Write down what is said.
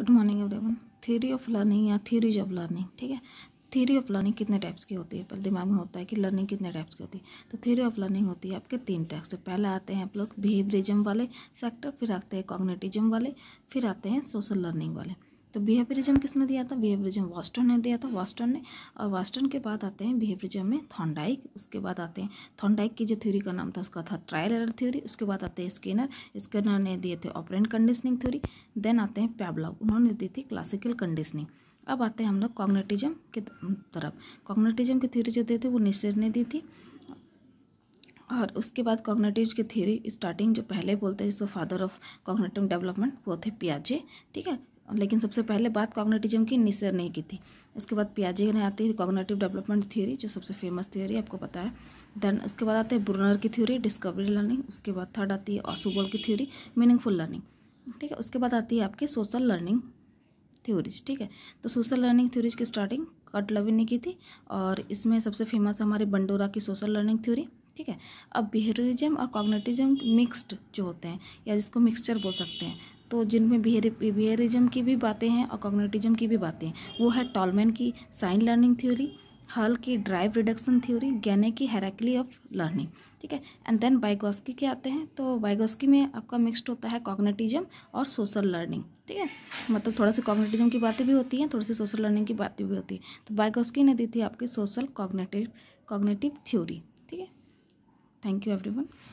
good morning everyone theory of learning या theories of learning ठीक है थ्योरी ऑफ लर्निंग कितने टाइप्स की होती है पहले दिमाग में होता है कि लर्निंग कितने टाइप्स की होती है तो थ्योरी ऑफ लर्निंग होती है आपके तीन टाइप्स तो पहले आते हैं आप लोग बिहेवियरिज्म वाले सेक्टर फिर आते हैं कॉग्नेटिज्म वाले फिर आते हैं सोशल लर्निंग वाले तो बिहेवियरिज्म किसने दिया था बिहेवियरिज्म वास्टन ने दिया था वास्टन ने और वास्टन के बाद आते हैं बिहेवियरिज्म में थॉन्डाइक उसके बाद आते हैं थॉन्डाइक की जो थ्योरी का नाम था उसका था ट्रायल एरर थ्योरी उसके बाद आते हैं स्केनर स्केनर ने दिए थे ऑपरेंट कंडीशनिंग थ्योरी देन आते हैं पैबलॉग उन्होंने दी थी क्लासिकल कंडीशनिंग अब आते हैं हम लोग कॉग्नेटिज्म के तरफ कॉग्नेटिज्म की थ्योरी जो दी थी वो निशेर ने दी थी और उसके बाद कॉग्नेटिव की थ्योरी स्टार्टिंग जो पहले बोलते हैं जिसको फादर ऑफ कॉग्नेटिव डेवलपमेंट वो थे पियाजे ठीक है लेकिन सबसे पहले बात कॉग्नेटिज्म की निसर ने की थी उसके बाद प्याजे ने आती है कॉग्नेटिव डेवलपमेंट थ्योरी जो सबसे फेमस थ्योरी आपको पता है देन उसके बाद आते हैं ब्रूनर की थ्योरी डिस्कवरी लर्निंग उसके बाद थर्ड आती है ऑसुबल की थ्योरी मीनिंगफुल लर्निंग ठीक है उसके बाद आती है आपकी सोशल लर्निंग थ्योरीज ठीक है तो सोशल लर्निंग थ्योरीज की स्टार्टिंग कट लविन ने की थी और इसमें सबसे फेमस हमारे बंडोरा की सोशल लर्निंग थ्योरी ठीक है अब बिहेवियरिज्म और कॉग्नेटिज्म मिक्स्ड जो होते हैं या जिसको मिक्सचर बोल सकते हैं तो जिनमें बिहेरिज्म की भी बातें हैं और कॉग्नेटिज्म की भी बातें हैं वो है टॉलमैन की साइन लर्निंग थ्योरी हल की ड्राइव रिडक्शन थ्योरी गैने की हेराकली ऑफ लर्निंग ठीक है एंड देन बाइगोस्की के आते हैं तो बाइगोस्की में आपका मिक्सड होता है कॉग्नेटिज्म और सोशल लर्निंग ठीक है मतलब थोड़ा सी कॉग्नेटिज्म की बातें भी होती हैं थोड़ी सी सोशल लर्निंग की बातें भी होती हैं तो बाइगोस्की ने दी थी आपकी सोशल कॉग्नेटिव कॉग्नेटिव थ्योरी ठीक है थैंक यू एवरी